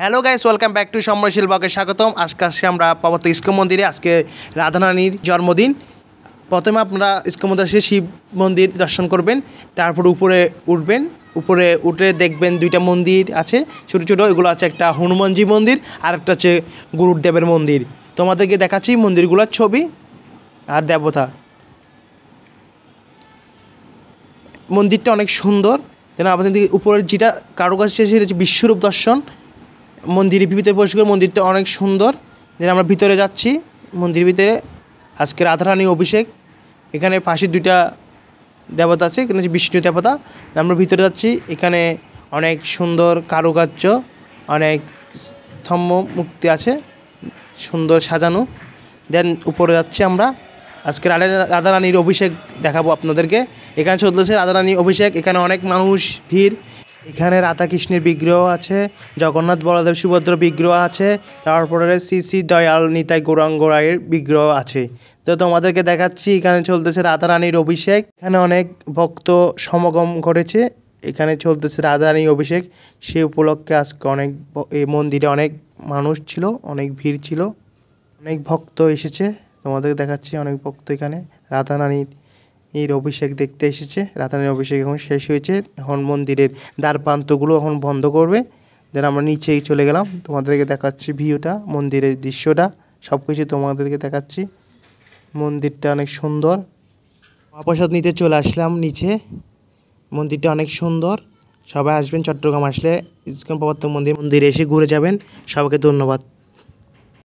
hello guys welcome back to সমরশীল বাকে স্বাগতম আজকে আসছি আমরা পাবত ইস্কো মন্দিরে আজকে রাধানানীর জন্মদিন প্রথমে আপনারা ইস্কো মন্দির এসে শিব মন্দির দর্শন করবেন তারপর উপরে উঠবেন উপরে উঠে দেখবেন দুইটা মন্দির আছে ছোটো ছোটো এগুলো আছে একটা হনুমানজি মন্দির আর একটা হচ্ছে গুরুদেবের মন্দির তোমাদেরকে দেখাচ্ছি মন্দিরগুলোর ছবি আর দেবতা মন্দিরটা অনেক সুন্দর যেন আপনাদের উপরের যেটা কারুকাজ সেটা হচ্ছে বিশ্বরূপ দর্শন মন্দিরের ভিতরে প্রবেশ করি মন্দিরটা অনেক সুন্দর যেন আমরা ভিতরে যাচ্ছি মন্দিরের ভিতরে আজকে রাধারানী অভিষেক এখানে পাশে দুইটা দেবতা আছে এখানে হচ্ছে বিষ্ণু দেবতা আমরা ভিতরে যাচ্ছি এখানে অনেক সুন্দর কারুকার্য অনেক স্তম্ভ মুক্তি আছে সুন্দর সাজানো দেন উপরে যাচ্ছি আমরা আজকে রাধারানীর অভিষেক দেখাবো আপনাদেরকে এখানে চলতেছে রাধারানীর অভিষেক এখানে অনেক মানুষ ভিড় এখানে রাধাকৃষ্ণের বিগ্রহ আছে জগন্নাথ বলদেব সুভদ্র বিগ্রহ আছে তারপরে শ্রী শ্রী দয়াল নিতাই গৌরাঙ্গ রায়ের বিগ্রহ আছে তো তোমাদেরকে দেখাচ্ছি এখানে চলতেছে রাধা রানীর অভিষেক এখানে অনেক ভক্ত সমাগম ঘটেছে এখানে চলতেছে রাধা রানীর অভিষেক সে উপলক্ষে আজকে অনেক এই মন্দিরে অনেক মানুষ ছিল অনেক ভিড় ছিল অনেক ভক্ত এসেছে তোমাদেরকে দেখাচ্ছি অনেক ভক্ত এখানে রাধা রানীর এর অভিষেক দেখতে এসেছে রাতানের অভিষেক এখন শেষ হয়েছে এখন মন্দিরের দ্বার প্রান্তগুলো এখন বন্ধ করবে দেন আমরা নিচেই চলে গেলাম তোমাদেরকে দেখাচ্ছি ভিউটা মন্দিরের দৃশ্যটা সব কিছু তোমাদেরকে দেখাচ্ছি মন্দিরটা অনেক সুন্দর মহাপ্রসাদ নিতে চলে আসলাম নিচে মন্দিরটা অনেক সুন্দর সবাই আসবেন চট্টগ্রাম আসলে ইস্কন প্রবর্তক মন্দির মন্দিরে এসে ঘুরে যাবেন সবাইকে ধন্যবাদ